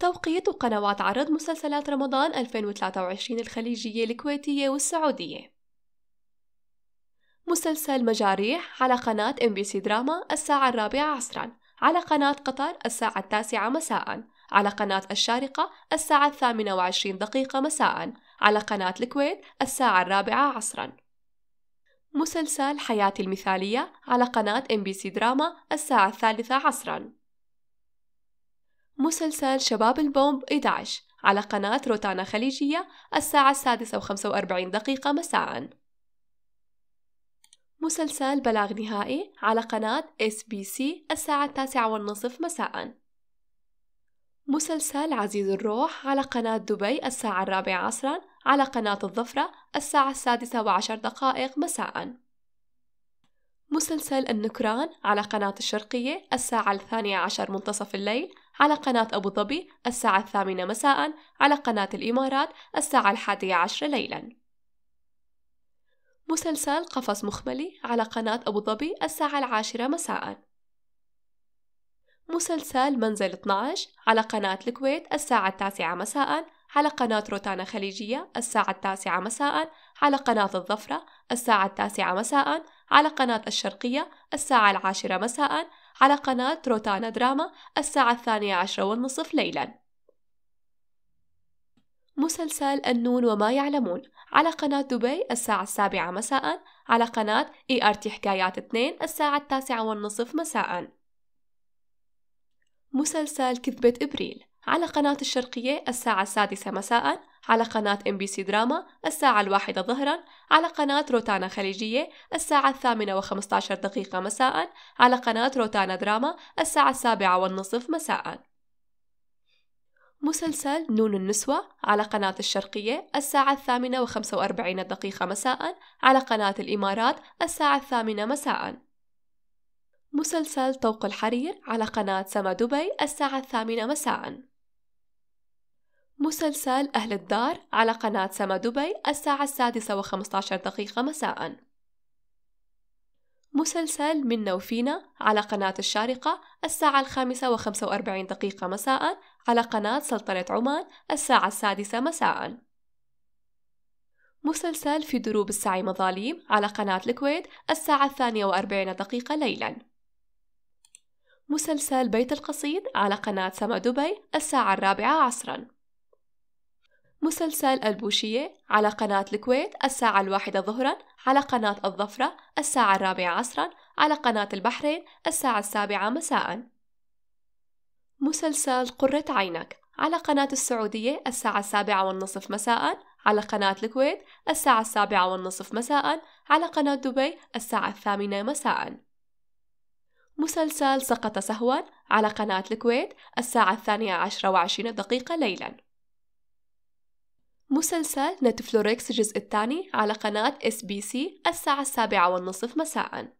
توقيت قنوات عرض مسلسلات رمضان 2023 الخليجية الكويتية والسعودية مسلسل مجاريح على قناة ام بي سي دراما الساعة الرابعة عصرا على قناة قطر الساعة التاسعة مساء على قناة الشارقة الساعة الثامنة وعشرين دقيقة مساء على قناة الكويت الساعة الرابعة عصرا مسلسل حياتي المثالية على قناة ام بي سي دراما الساعة الثالثة عصرا مسلسل شباب البومب 11 على قناة روتانا خليجية الساعة السادسة وخمسة وأربعين دقيقة مساءً. مسلسل بلاغ نهائي على قناة اس بي سي الساعة التاسعة والنصف مساء مسلسل عزيز الروح على قناة دبي الساعة الرابعة عصرا على قناة الظفرة الساعة السادسة وعشر دقائق مساء مسلسل النكران على قناة الشرقية الساعة الثانية عشر منتصف الليل على قناة أبو ظبي الساعة الثامنة مساء على قناة الإمارات الساعة الحادية عشر ليلا مسلسل قفص مخملي على قناة أبو ظبي الساعة العاشرة مساء مسلسل منزل 12 على قناة الكويت الساعة التاسعة مساء على قناة روتانا خليجية الساعة التاسعة مساء على قناة الظفرة الساعة التاسعة مساء على قناة الشرقية الساعة العاشرة مساء على قناة روتانا دراما الساعة الثانية عشرة والنصف ليلاً مسلسل النون وما يعلمون على قناة دبي الساعة السابعة مساء على قناة اي ار تي حكايات 2 الساعة التاسعة والنصف مساء مسلسل كذبة إبريل على قناة الشرقية الساعة السادسة مساء على قناة ام بي سي دراما الساعة الواحدة ظهرا على قناة روتانا خليجية الساعة الثامنة وخمسة عشر دقيقة مساء على قناة روتانا دراما الساعة السابعة والنصف مساء مسلسل نون النسوة على قناة الشرقية الساعة الثامنة وخمسة وأربعين دقيقة مساء على قناة الإمارات الساعة الثامنة مساء مسلسل طوق الحرير على قناة سما دبي الساعة الثامنة مساءً مسلسل أهل الدار على قناة سما دبي الساعة السادسة وخمسة دقيقة مساء مسلسل منا وفينا على قناة الشارقة الساعة الخامسة وخمسة وأربعين دقيقة مساء على قناة سلطنة عمان الساعة السادسة مساء مسلسل في دروب السعي مظاليم على قناة الكويت الساعة الثانية وأربعين دقيقة ليلاً مسلسل بيت القصيد على قناة سما دبي الساعة الرابعة عصراً مسلسل البوشية على قناة الكويت الساعة الواحدة ظهرا على قناة الظفرة الساعة الرابعة عصرا على قناة البحرين الساعة السابعة مساء مسلسل قرة عينك على قناة السعودية الساعة السابعة والنصف مساء على قناة الكويت الساعة السابعة والنصف مساء على قناة دبي الساعة الثامنة مساء مسلسل سقط سهوا على قناة الكويت الساعة الثانية عشرة وعشرين دقيقة ليلاً مسلسل نتفلوريكس الجزء الثاني على قناة اس بي سي الساعة السابعة والنصف مساءً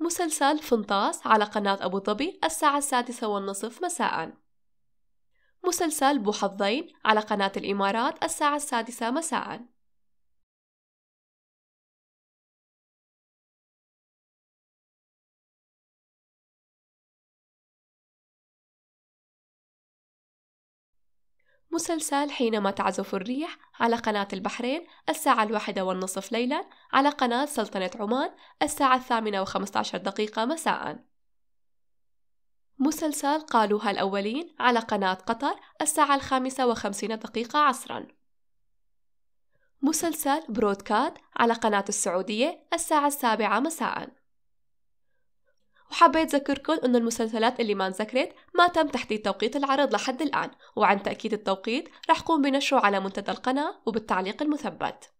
مسلسل فنطاس على قناة أبو ظبي الساعة السادسة والنصف مساء مسلسل بوحظين على قناة الإمارات الساعة السادسة مساء مسلسل حينما تعزف الريح على قناة البحرين الساعة الواحدة والنصف ليلا على قناة سلطنة عمان الساعة الثامنة وخمسة عشر دقيقة مساء مسلسل قالوها الأولين على قناة قطر الساعة الخامسة وخمسين دقيقة عصرا مسلسل برودكات على قناة السعودية الساعة السابعة مساءً وحبيت ذكركم أن المسلسلات اللي ما انذكرت ما تم تحديد توقيت العرض لحد الآن وعن تأكيد التوقيت رح قوم بنشره على منتدى القناة وبالتعليق المثبت